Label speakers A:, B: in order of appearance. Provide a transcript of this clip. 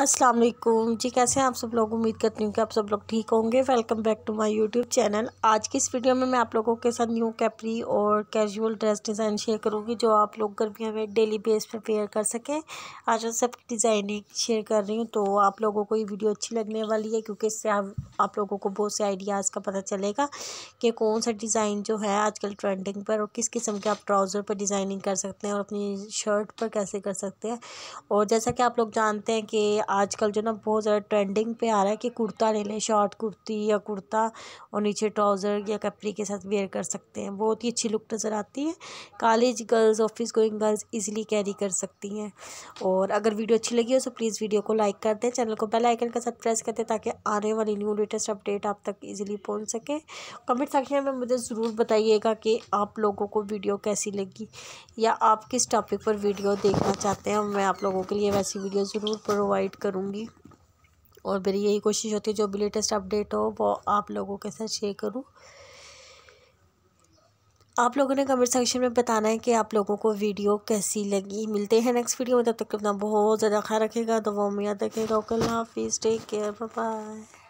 A: अस्सलाम वालेकुम जी कैसे हैं आप सब लोग उम्मीद करती हूँ कि आप सब लोग ठीक होंगे welcome back to my YouTube channel आज की इस वीडियो में मैं आप लोगों के साथ न्यू कैपरी और कैजुअल ड्रेस डिज़ाइन शेयर करूँगी जो आप लोग गर्मियों में डेली बेस पर पेयर कर सकें आज मैं सब डिज़ाइनिंग शेयर कर रही हूँ तो आप लोगों को ये वीडियो अच्छी लगने वाली है क्योंकि इससे आप आप लोगों को बहुत से आइडियाज़ का पता चलेगा कि कौन सा डिज़ाइन जो है आजकल ट्रेंडिंग पर और किस किस्म के आप ट्राउज़र पर डिज़ाइनिंग कर सकते हैं और अपनी शर्ट पर कैसे कर सकते हैं और जैसा कि आप लोग जानते हैं कि आजकल जो ना बहुत ज़्यादा ट्रेंडिंग पर आ रहा है कि कुर्ता ले लें शॉर्ट कुर्ती या कुर्ता और नीचे ट्राउज़र या कपड़ी के साथ वेयर कर सकते हैं बहुत ही अच्छी लुक नज़र आती है college girls office going girls easily carry कर सकती हैं और अगर वीडियो अच्छी लगी हो तो प्लीज़ वीडियो को लाइक कर दें चैनल को बेल आइकन के साथ प्रेस कर दें ताकि आने वाली न्यू लेटेस्ट अपडेट आप तक इजीली पहुंच सके कमेंट सेक्शन में मुझे ज़रूर बताइएगा कि आप लोगों को वीडियो कैसी लगी या आप किस टॉपिक पर वीडियो देखना चाहते हैं मैं आप लोगों के लिए वैसी वीडियो ज़रूर प्रोवाइड करूँगी और मेरी यही कोशिश होती है जो भी लेटेस्ट अपडेट हो वो आप लोगों के साथ शेयर करूँ आप लोगों ने कमेंट सेक्शन में बताना है कि आप लोगों को वीडियो कैसी लगी मिलते हैं नेक्स्ट वीडियो में तब तक अपना बहुत ज़्यादा ख्याल रखेगा तो वो उम्मीद रखेगा ओके हाफिज़ टेक केयर बाय